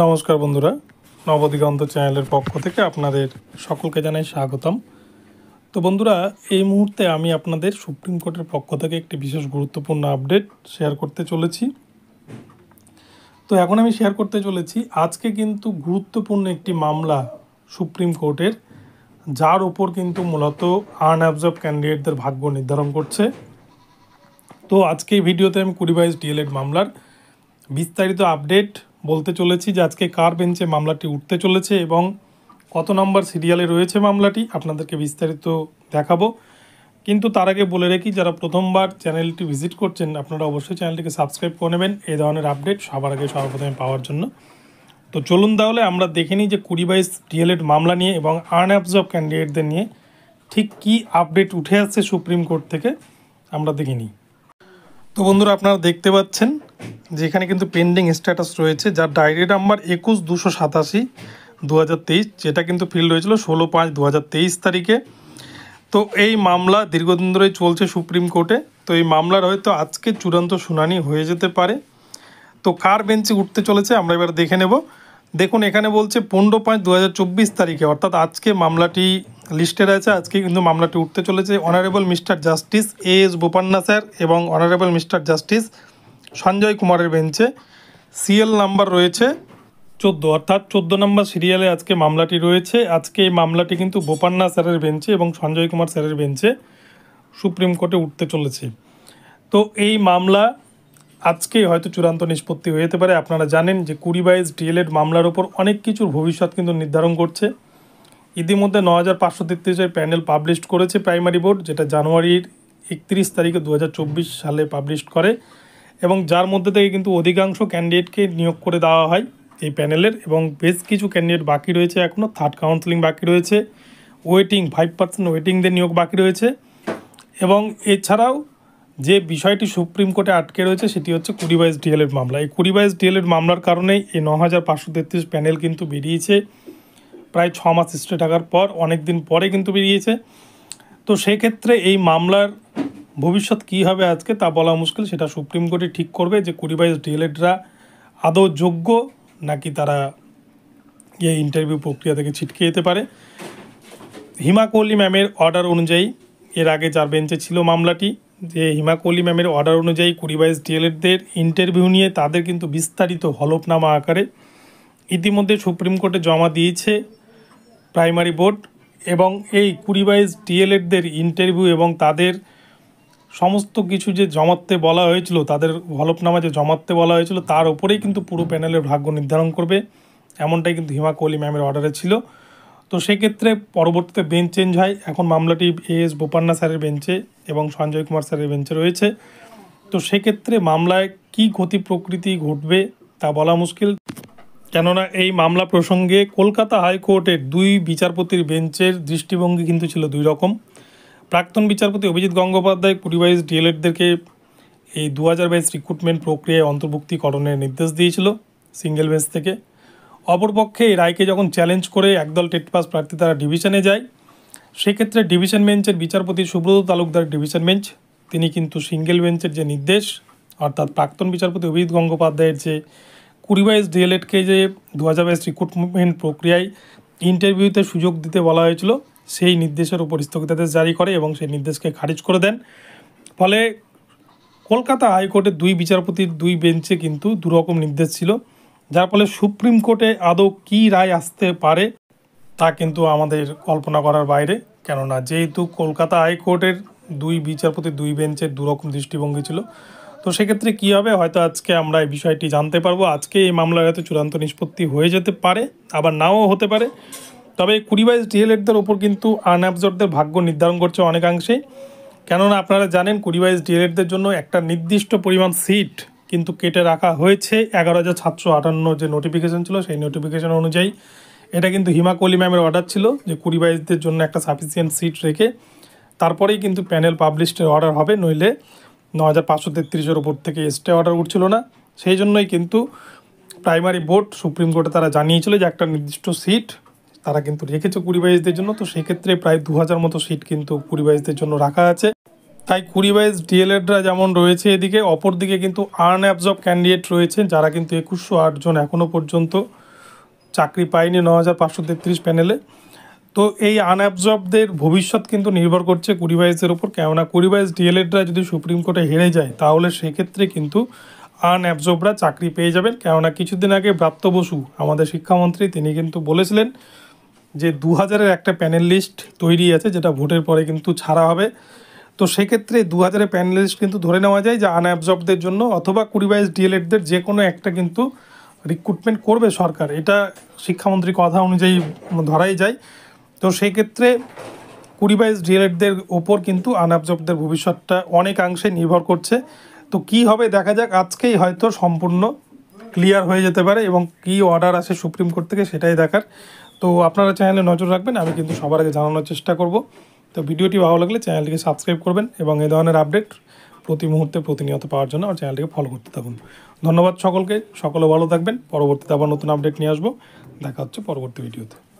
নমস্কার বন্ধুরা নবদিগন্ত চ্যানেলের পক্ষ থেকে আপনাদের সকলকে জানাই স্বাগতম তো বন্ধুরা এই মুহূর্তে আমি আপনাদের সুপ্রিম কোর্টের পক্ষ থেকে একটি বিশেষ গুরুত্বপূর্ণ আপডেট শেয়ার করতে চলেছি তো এখন আমি শেয়ার করতে চলেছি আজকে কিন্তু গুরুত্বপূর্ণ একটি মামলা সুপ্রিম কোর্টের যার ওপর কিন্তু মূলত আনঅ্যাবজর্ব ক্যান্ডিডেটদের ভাগ্য নির্ধারণ করছে তো আজকে এই ভিডিওতে আমি কুড়ি বাইশ ডিএলএড মামলার বিস্তারিত আপডেট বলতে চলেছি যে আজকে কার বেঞ্চে মামলাটি উঠতে চলেছে এবং কত নম্বর সিরিয়ালে রয়েছে মামলাটি আপনাদেরকে বিস্তারিত দেখাবো কিন্তু তার আগে বলে রাখি যারা প্রথমবার চ্যানেলটি ভিজিট করছেন আপনারা অবশ্যই চ্যানেলটিকে সাবস্ক্রাইব করে নেবেন এই ধরনের আপডেট সবার আগে সর্বপ্রথমে পাওয়ার জন্য তো চলুন তাহলে আমরা দেখে নিই যে কুড়ি বাইশ ডিএলএড মামলা নিয়ে এবং আনঅ্যাবজর্ভ ক্যান্ডিডেটদের নিয়ে ঠিক কি আপডেট উঠে আসছে সুপ্রিম কোর্ট থেকে আমরা দেখে নিই তো বন্ধুরা আপনারা দেখতে পাচ্ছেন যেখানে কিন্তু পেন্ডিং স্ট্যাটাস রয়েছে যার ডায়েরি নাম্বার একুশ দুশো সাতাশি দু যেটা কিন্তু ফিল হয়েছিল ষোলো পাঁচ দু তারিখে তো এই মামলা দীর্ঘদিন ধরে চলছে সুপ্রিম কোর্টে তো এই মামলার হয়তো আজকে চূড়ান্ত শুনানি হয়ে যেতে পারে তো কার বেঞ্চে উঠতে চলেছে আমরা এবার দেখে নেব দেখুন এখানে বলছে পনেরো পাঁচ দু তারিখে অর্থাৎ আজকে মামলাটি লিস্টে রয়েছে আজকে কিন্তু মামলাটি উঠতে চলেছে honourable mister justice A S Bopanna sir এবং অনারেবল মিস্টার জাস্টিস সঞ্জয় কুমারের বেঞ্চে সিএল নাম্বার রয়েছে চোদ্দো অর্থাৎ চোদ্দো নম্বর সিরিয়ালে আজকে মামলাটি রয়েছে আজকে এই মামলাটি কিন্তু বোপান্না স্যারের বেঞ্চে এবং সঞ্জয় কুমার স্যারের বেঞ্চে সুপ্রিম কোর্টে উঠতে চলেছে তো এই মামলা আজকেই হয়তো চূড়ান্ত নিষ্পত্তি হয়ে যেতে পারে আপনারা জানেন যে কুড়ি বাইশ ডিএলএড মামলার ওপর অনেক কিছুর ভবিষ্যৎ কিন্তু নির্ধারণ করছে ইতিমধ্যে ন হাজার পাঁচশো তেত্রিশের প্যানেল পাবলিশ করেছে প্রাইমারি বোর্ড যেটা জানুয়ারির একত্রিশ তারিখে দু সালে পাবলিশ করে এবং যার মধ্যে থেকে কিন্তু অধিকাংশ ক্যান্ডিডেটকে নিয়োগ করে দেওয়া হয় এই প্যানেলের এবং বেশ কিছু ক্যান্ডিডেট বাকি রয়েছে এখনও থার্ড কাউন্সেলিং বাকি রয়েছে ওয়েটিং ফাইভ পার্সেন্ট ওয়েটিংদের নিয়োগ বাকি রয়েছে এবং এছাড়াও যে বিষয়টি সুপ্রিম কোর্টে আটকে রয়েছে সেটি হচ্ছে কুড়ি বাইশ ডিএলএড মামলা এই কুড়ি বাইশ ডিএলএড মামলার কারণেই এই ন হাজার পাঁচশো তেত্রিশ প্যানেল কিন্তু বেরিয়েছে প্রায় ছ মাস স্টে থাকার পর অনেক দিন পরে কিন্তু বেরিয়েছে তো সেক্ষেত্রে এই মামলার ভবিষ্যৎ কি হবে আজকে তা বলা মুশকিল সেটা সুপ্রিম কোর্টে ঠিক করবে যে কুড়ি বাইশ ডিএলএডরা আদৌ যোগ্য নাকি তারা এই ইন্টারভিউ প্রক্রিয়া থেকে ছিটকে যেতে পারে হিমা কোহলি ম্যামের অর্ডার অনুযায়ী এর আগে যার বেঞ্চে ছিল মামলাটি যে হিমা কোহলি ম্যামের অর্ডার অনুযায়ী কুড়ি বাইশ ডিএলএডদের ইন্টারভিউ নিয়ে তাদের কিন্তু বিস্তারিত হলফনামা আকারে ইতিমধ্যে সুপ্রিম কোর্টে জমা দিয়েছে প্রাইমারি বোর্ড এবং এই কুড়ি বাইশ ডিএলএডদের ইন্টারভিউ এবং তাদের সমস্ত কিছু যে জমাতে বলা হয়েছিল তাদের হলফনামা যে জমাতে বলা হয়েছিল তার উপরেই কিন্তু পুরো প্যানেলের ভাগ্য নির্ধারণ করবে এমনটাই কিন্তু হিমা কোহলি ম্যামের অর্ডারে ছিল তো সেক্ষেত্রে পরবর্তীতে বেঞ্চ চেঞ্জ হয় এখন মামলাটি এ এস বোপান্না স্যারের বেঞ্চে এবং সঞ্জয় কুমার স্যারের বেঞ্চে রয়েছে তো সেক্ষেত্রে মামলায় কি ক্ষতি প্রকৃতি ঘটবে তা বলা মুশকিল কেননা এই মামলা প্রসঙ্গে কলকাতা হাইকোর্টের দুই বিচারপতির বেঞ্চের দৃষ্টিভঙ্গি কিন্তু ছিল দুই রকম প্রাক্তন বিচারপতি অভিজিৎ গঙ্গোপাধ্যায় কুড়ি বাইশ ডিএলএডদেরকে এই দু হাজার বাইশ রিক্রুটমেন্ট প্রক্রিয়ায় অন্তর্ভুক্তিকরণের নির্দেশ দিয়েছিল সিঙ্গেল বেঞ্চ থেকে অপরপক্ষে এই রায়কে যখন চ্যালেঞ্জ করে একদল টেট পাস প্রার্থী তারা ডিভিশনে যায় সেক্ষেত্রে ডিভিশন বেঞ্চের বিচারপতি সুব্রত তালুকদার ডিভিশন বেঞ্চ তিনি কিন্তু সিঙ্গেল বেঞ্চের যে নির্দেশ অর্থাৎ প্রাক্তন বিচারপতি অভিজিৎ গঙ্গোপাধ্যায়ের যে কুড়ি বাইশ ডিএলএডকে যে দু হাজার বাইশ রিক্রুটমেন্ট প্রক্রিয়ায় ইন্টারভিউতে সুযোগ দিতে বলা হয়েছিল সেই নির্দেশের উপর স্থগিতাদেশ জারি করে এবং সেই নির্দেশকে খারিজ করে দেন ফলে কলকাতা হাইকোর্টের দুই বিচারপতির দুই বেঞ্চে কিন্তু দুরকম নির্দেশ ছিল যার ফলে সুপ্রিম কোর্টে আদৌ কী রায় আসতে পারে তা কিন্তু আমাদের কল্পনা করার বাইরে কেননা যেহেতু কলকাতা হাইকোর্টের দুই বিচারপতি দুই বেঞ্চের দুরকম দৃষ্টিভঙ্গি ছিল তো সেক্ষেত্রে কী হবে হয়তো আজকে আমরা এই বিষয়টি জানতে পারবো আজকে এই মামলার হয়তো চূড়ান্ত নিষ্পত্তি হয়ে যেতে পারে আবার নাও হতে পারে তবে কুড়ি বাইশ ডিএলএডদের ওপর কিন্তু আনঅ্যাবজর্বদের ভাগ্য নির্ধারণ করছে অনেকাংশেই কেননা আপনারা জানেন কুড়ি বাইশ ডিএলএডদের জন্য একটা নির্দিষ্ট পরিমাণ সিট কিন্তু কেটে রাখা হয়েছে এগারো হাজার সাতশো আটান্ন যে নোটিফিকেশন ছিল সেই নোটিফিকেশন অনুযায়ী এটা কিন্তু হিমা কোহলি ম্যামের অর্ডার ছিল যে কুড়ি বাইশদের জন্য একটা সাফিসিয়েন্ট সিট রেখে তারপরেই কিন্তু প্যানেল পাবলিশের অর্ডার হবে নইলে ন হাজার পাঁচশো তেত্রিশের ওপর থেকে এসটে অর্ডার উঠছিল না সেই জন্যই কিন্তু প্রাইমারি বোর্ড সুপ্রিম কোর্টে তারা জানিয়েছিল যে একটা নির্দিষ্ট সিট তারা কিন্তু রেখেছে কুড়ি বাইশদের জন্য তো সেক্ষেত্রে প্রায় দু হাজার মতো সিট কিন্তু কুড়ি বাইশদের জন্য রাখা আছে তাই কুড়ি ডিএলএডরা যেমন রয়েছে এদিকে অপরদিকে কিন্তু আনঅ্যাবজব ক্যান্ডিডেট রয়েছে যারা কিন্তু একুশশো আটজন এখনও পর্যন্ত চাকরি পায়নি ন হাজার পাঁচশো তেত্রিশ প্যানেলে তো এই আনঅ্যাবজবদের ভবিষ্যৎ কিন্তু নির্ভর করছে কুড়ি বাইশের ওপর কেননা কুড়ি বাইশ ডিএলএডরা যদি সুপ্রিম কোর্টে হেরে যায় তাহলে সেক্ষেত্রে কিন্তু আনঅ্যাবজবরা চাকরি পেয়ে যাবেন কেননা কিছুদিন আগে ব্রাত্য বসু আমাদের শিক্ষামন্ত্রী তিনি কিন্তু বলেছিলেন যে দু হাজারের একটা প্যানেল লিস্ট তৈরি আছে যেটা ভোটের পরে কিন্তু ছাড়া হবে তো সেক্ষেত্রে দু হাজারের প্যানেল লিস্ট কিন্তু ধরে নেওয়া যায় যে আনঅ্যাবজবদের জন্য অথবা কুড়ি বাইশ ডিএলএডদের যে কোনো একটা কিন্তু রিক্রুটমেন্ট করবে সরকার এটা শিক্ষামন্ত্রী কথা অনুযায়ী ধরাই যায় তো সেক্ষেত্রে কুড়ি বাইশ ডিএলএডদের ওপর কিন্তু আনঅ্যাবজবদের ভবিষ্যৎটা অনেকাংশে নির্ভর করছে তো কি হবে দেখা যাক আজকেই হয়তো সম্পূর্ণ ক্লিয়ার হয়ে যেতে পারে এবং কি অর্ডার আসে সুপ্রিম কোর্ট থেকে সেটাই দেখার তো আপনারা চ্যানেলে নজর রাখবেন আমি কিন্তু সবার আগে জানানোর চেষ্টা করব তো ভিডিওটি ভালো লাগলে চ্যানেলটিকে সাবস্ক্রাইব করবেন এবং এই ধরনের আপডেট প্রতি মুহূর্তে প্রতিনিয়ত পাওয়ার জন্য আমার চ্যানেলটিকে ফলো করতে থাকুন ধন্যবাদ সকলকে সকলে ভালো থাকবেন পরবর্তীতে আবার নতুন আপডেট নিয়ে আসবো দেখা হচ্ছে পরবর্তী ভিডিওতে